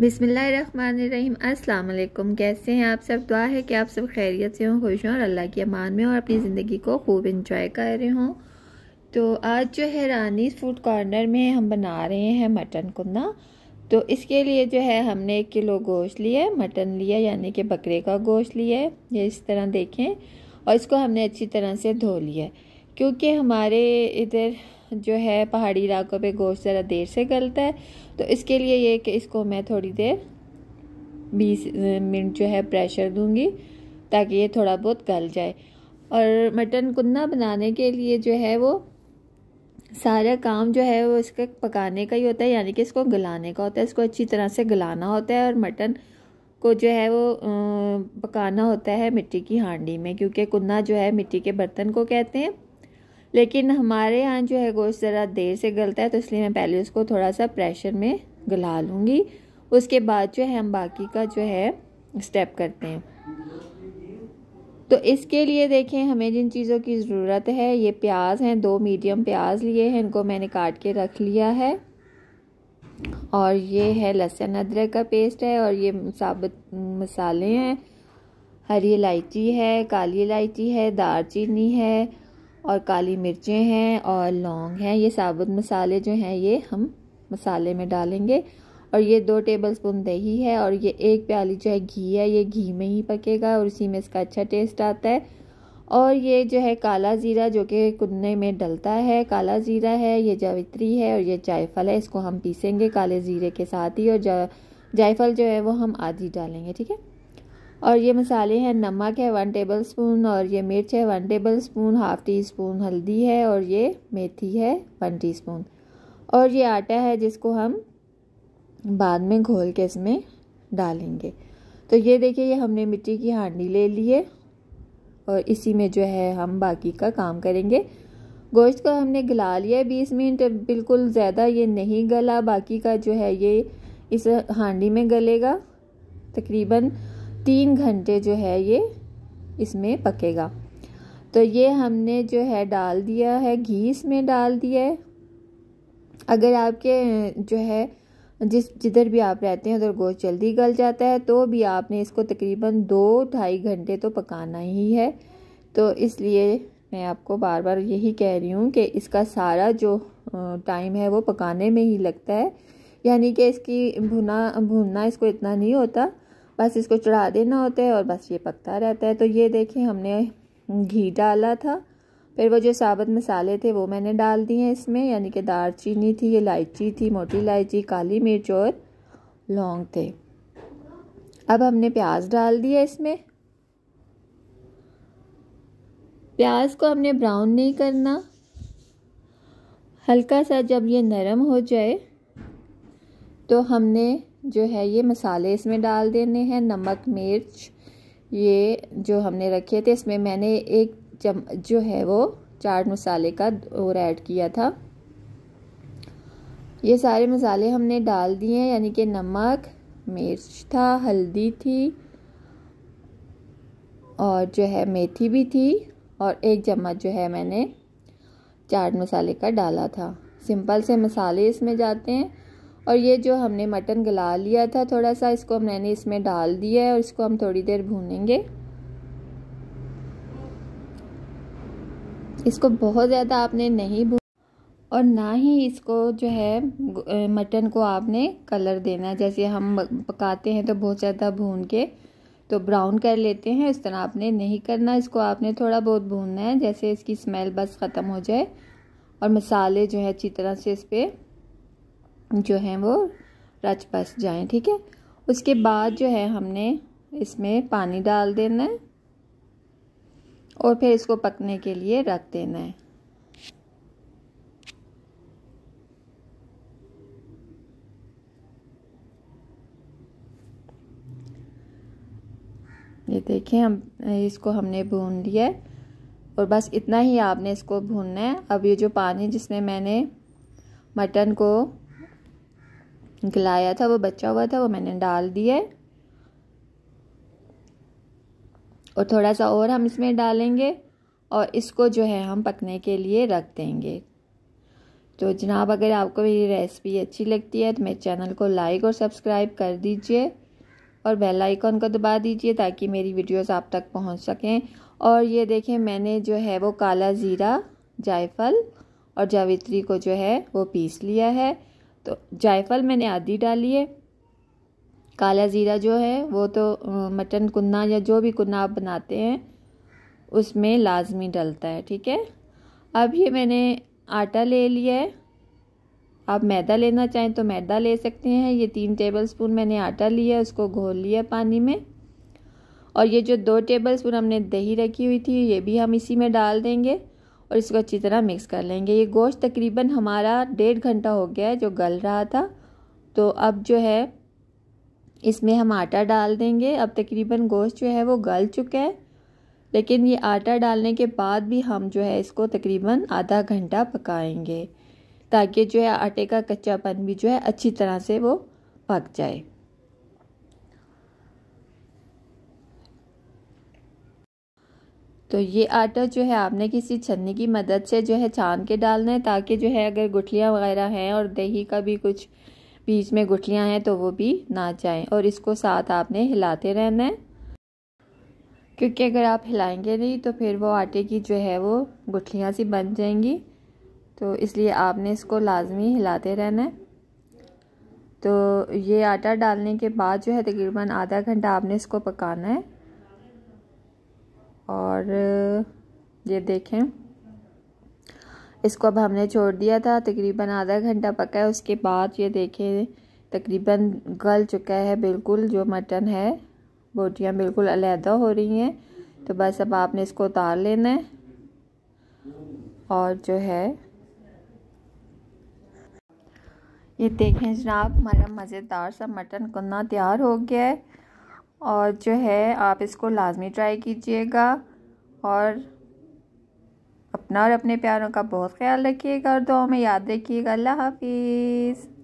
बिसमीम् अस्सलाम कैसे हैं आप सब दुआ है कि आप सब खैरियत से हों खुश हों और अल्लाह के अमान में और अपनी ज़िंदगी को खूब इंजॉय कर रहे हों तो आज जो है रानी फूड कॉर्नर में हम बना रहे हैं मटन कुन्ना तो इसके लिए जो है हमने एक किलो गोश्त लिया मटन लिया यानी कि बकरे का गोश्त लिया है ये इस तरह देखें और इसको हमने अच्छी तरह से धो लिया है क्योंकि हमारे इधर जो है पहाड़ी इलाकों पे गोश्त ज़रा देर से गलता है तो इसके लिए ये कि इसको मैं थोड़ी देर बीस मिनट जो है प्रेशर दूँगी ताकि ये थोड़ा बहुत गल जाए और मटन कुन्ना बनाने के लिए जो है वो सारा काम जो है वो इसके पकाने का ही होता है यानी कि इसको गलाने का होता है इसको अच्छी तरह से गलाना होता है और मटन को जो है वो पकाना होता है मिट्टी की हांडी में क्योंकि कुन्ना जो है मिट्टी के बर्तन को कहते हैं लेकिन हमारे यहाँ जो है गोश्त ज़रा देर से गलता है तो इसलिए मैं पहले उसको थोड़ा सा प्रेशर में गला लूँगी उसके बाद जो है हम बाकी का जो है स्टेप करते हैं तो इसके लिए देखें हमें जिन चीज़ों की ज़रूरत है ये प्याज हैं दो मीडियम प्याज लिए हैं इनको मैंने काट के रख लिया है और ये है लहसुन अदरक का पेस्ट है और ये साबुत मसाले हैं हरी इलायची है काली इलायची है दार चीनी है और काली मिर्चें हैं और लौंग हैं ये साबुत मसाले जो हैं ये हम मसाले में डालेंगे और ये दो टेबल स्पून दही है और ये एक प्याली जो है घी है ये घी में ही पकेगा और इसी में इसका अच्छा टेस्ट आता है और ये जो है काला ज़ीरा जो कि कुदने में डलता है काला ज़ीरा है ये जावित्री है और ये जायफल है इसको हम पीसेंगे काले ज़ीरे के साथ ही और जा जायफल जो है वो हम आधी डालेंगे ठीक है और ये मसाले हैं नमक है वन टेबल स्पून और ये मिर्च है one tablespoon half teaspoon हल्दी है और ये मेथी है वन टी स्पून और ये आटा है जिसको हम बाद में घोल के इसमें डालेंगे तो ये देखिए ये हमने मिट्टी की हांडी ले ली है और इसी में जो है हम बाकी का काम करेंगे गोश्त को हमने गला लिया बीस मिनट बिल्कुल ज़्यादा ये नहीं गला बाकी का जो है ये इस हांडी में गलेगा तकरीबन तीन घंटे जो है ये इसमें पकेगा तो ये हमने जो है डाल दिया है घी इसमें डाल दिया है अगर आपके जो है जिस जिधर भी आप रहते हैं उधर गोश्त जल्दी गल जाता है तो भी आपने इसको तकरीबन दो ढाई घंटे तो पकाना ही है तो इसलिए मैं आपको बार बार यही कह रही हूँ कि इसका सारा जो टाइम है वो पकाने में ही लगता है यानी कि इसकी भुना भुनना इसको इतना नहीं होता बस इसको चढ़ा देना होता है और बस ये पकता रहता है तो ये देखें हमने घी डाला था फिर वो जो साबुत मसाले थे वो मैंने डाल दिए इसमें यानी कि दार चीनी थी इलायची थी मोटी इलायची काली मिर्च और लौंग थे अब हमने प्याज डाल दिया इसमें प्याज को हमने ब्राउन नहीं करना हल्का सा जब ये नरम हो जाए तो हमने जो है ये मसाले इसमें डाल देने हैं नमक मिर्च ये जो हमने रखे थे इसमें मैंने एक चम जो है वो चाट मसाले का और ऐड किया था ये सारे मसाले हमने डाल दिए यानी कि नमक मिर्च था हल्दी थी और जो है मेथी भी थी और एक चम्मच जो है मैंने चाट मसाले का डाला था सिंपल से मसाले इसमें जाते हैं और ये जो हमने मटन गला लिया था थोड़ा सा इसको मैंने इसमें डाल दिया है और इसको हम थोड़ी देर भूनेंगे इसको बहुत ज़्यादा आपने नहीं भून और ना ही इसको जो है मटन को आपने कलर देना है जैसे हम पकाते हैं तो बहुत ज़्यादा भून के तो ब्राउन कर लेते हैं इस तरह आपने नहीं करना इसको आपने थोड़ा बहुत भूनना है जैसे इसकी स्मेल बस ख़त्म हो जाए और मसाले जो है अच्छी तरह से इस पर जो हैं वो रच पस जाएं ठीक है उसके बाद जो है हमने इसमें पानी डाल देना है और फिर इसको पकने के लिए रख देना है ये देखें हम इसको हमने भून लिया है और बस इतना ही आपने इसको भूनना है अब ये जो पानी जिसमें मैंने मटन को गलाया था वो बचा हुआ था वो मैंने डाल दिया है और थोड़ा सा और हम इसमें डालेंगे और इसको जो है हम पकने के लिए रख देंगे तो जनाब अगर आपको मेरी रेसिपी अच्छी लगती है तो मेरे चैनल को लाइक और सब्सक्राइब कर दीजिए और बेल आइकॉन को दबा दीजिए ताकि मेरी वीडियोस आप तक पहुंच सकें और ये देखें मैंने जो है वो काला ज़ीरा जायफल और जावित्री को जो है वो पीस लिया है तो जायफल मैंने आधी डाली है काला ज़ीरा जो है वो तो मटन कुन्ना या जो भी कुन्ना आप बनाते हैं उसमें लाजमी डलता है ठीक है अब ये मैंने आटा ले लिया है आप मैदा लेना चाहें तो मैदा ले सकते हैं ये तीन टेबल स्पून मैंने आटा लिया उसको घोल लिया पानी में और ये जो दो टेबल स्पून हमने दही रखी हुई थी ये भी हम इसी में डाल देंगे और इसको अच्छी तरह मिक्स कर लेंगे ये गोश्त तकरीबन हमारा डेढ़ घंटा हो गया है जो गल रहा था तो अब जो है इसमें हम आटा डाल देंगे अब तकरीबन गोश्त जो है वो गल चुका है लेकिन ये आटा डालने के बाद भी हम जो है इसको तकरीबन आधा घंटा पकाएंगे ताकि जो है आटे का कच्चापन भी जो है अच्छी तरह से वो पक जाए तो ये आटा जो है आपने किसी छन्नी की मदद से जो है छान के डालना है ताकि जो है अगर गुठलियाँ वगैरह हैं और दही का भी कुछ बीच में गुठलियाँ हैं तो वो भी ना जाएं और इसको साथ आपने हिलाते रहना है क्योंकि अगर आप हिलाएंगे नहीं तो फिर वो आटे की जो है वो गुठलियाँ सी बन जाएंगी तो इसलिए आपने इसको लाजमी हिलाते रहना है तो ये आटा डालने के बाद जो है तकरीबन आधा घंटा आपने इसको पकाना है और ये देखें इसको अब हमने छोड़ दिया था तकरीबन आधा घंटा पका है उसके बाद ये देखें तकरीबन गल चुका है बिल्कुल जो मटन है बोटियाँ बिल्कुल अलहदा हो रही हैं तो बस अब आपने इसको उतार लेना है और जो है ये देखें जनाब हमारा मज़ेदार सा मटन कुन्ना तैयार हो गया है और जो है आप इसको लाजमी ट्राई कीजिएगा और अपना और अपने प्यारों का बहुत ख्याल रखिएगा और दुआ में याद रखिएगा अल्लाह हाफिज़